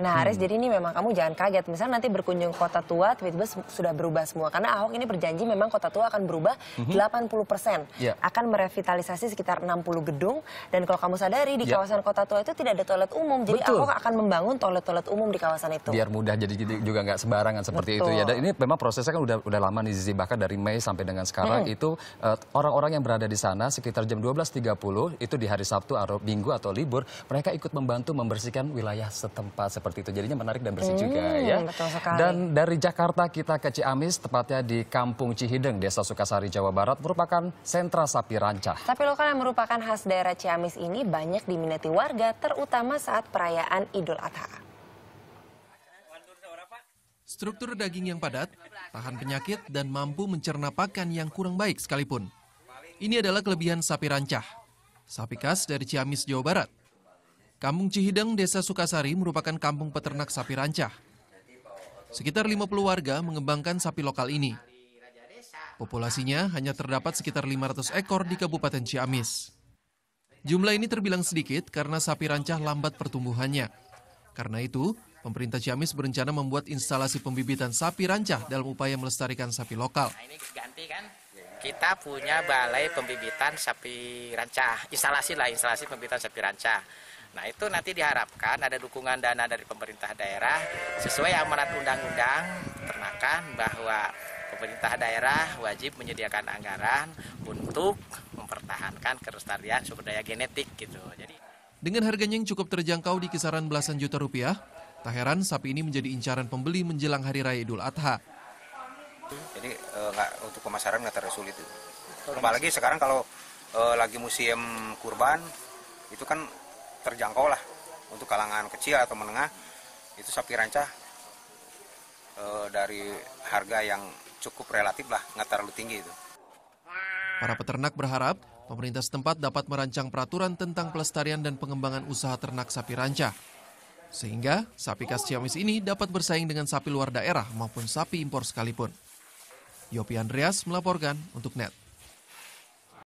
Nah Haris, hmm. jadi ini memang kamu jangan kaget. Misalnya nanti berkunjung kota tua, tiba-tiba sudah berubah semua. Karena Ahok ini berjanji memang kota tua akan berubah mm -hmm. 80 persen. Yeah. Akan merevitalisasi sekitar 60 gedung. Dan kalau kamu sadari, di yeah. kawasan kota tua itu tidak ada toilet umum. Jadi Betul. Ahok akan membangun toilet-toilet umum di kawasan itu. Biar mudah, jadi gitu, juga nggak sembarangan seperti Betul. itu ya. Dan ini memang prosesnya kan udah, udah lama nih Zizi. Bahkan dari Mei sampai dengan sekarang hmm. itu eh, orang-orang uh, yang berada di sana sekitar jam 12.30 itu di hari Sabtu atau Minggu atau libur, mereka ikut membantu membersihkan wilayah setempat seperti itu. Jadinya menarik dan bersih hmm, juga ya. Dan dari Jakarta kita ke Ciamis, tepatnya di Kampung Cihideng, Desa Sukasari, Jawa Barat, merupakan sentra sapi rancah. Sapi lokal yang merupakan khas daerah Ciamis ini banyak diminati warga, terutama saat perayaan Idul Adha. Struktur daging yang padat, tahan penyakit, dan mampu mencerna pakan yang kurang baik sekalipun. Ini adalah kelebihan sapi rancah, sapi khas dari Ciamis, Jawa Barat. Kampung Cihideng, Desa Sukasari merupakan kampung peternak sapi rancah. Sekitar 50 warga mengembangkan sapi lokal ini. Populasinya hanya terdapat sekitar 500 ekor di Kabupaten Ciamis. Jumlah ini terbilang sedikit karena sapi rancah lambat pertumbuhannya. Karena itu, pemerintah Ciamis berencana membuat instalasi pembibitan sapi rancah dalam upaya melestarikan sapi lokal. Nah, kan? Kita punya balai pembibitan sapi rancah, instalasi lah instalasi pembibitan sapi rancah. Nah itu nanti diharapkan ada dukungan dana dari pemerintah daerah sesuai amanat undang-undang ternakan bahwa pemerintah daerah wajib menyediakan anggaran untuk mempertahankan kelestarian sumber daya genetik gitu. Jadi dengan harganya yang cukup terjangkau di kisaran belasan juta rupiah, tak heran sapi ini menjadi incaran pembeli menjelang Hari Raya Idul Adha. Jadi e, eh, gak, untuk pemasaran nggak terlalu sulit. Apalagi sekarang kalau e, lagi musim kurban, itu kan terjangkau lah untuk kalangan kecil atau menengah itu sapi rancah e, dari harga yang cukup relatif lah nggak terlalu tinggi itu. Para peternak berharap pemerintah setempat dapat merancang peraturan tentang pelestarian dan pengembangan usaha ternak sapi rancah. Sehingga sapi khas Ciamis ini dapat bersaing dengan sapi luar daerah maupun sapi impor sekalipun. Yopi Andreas melaporkan untuk NET.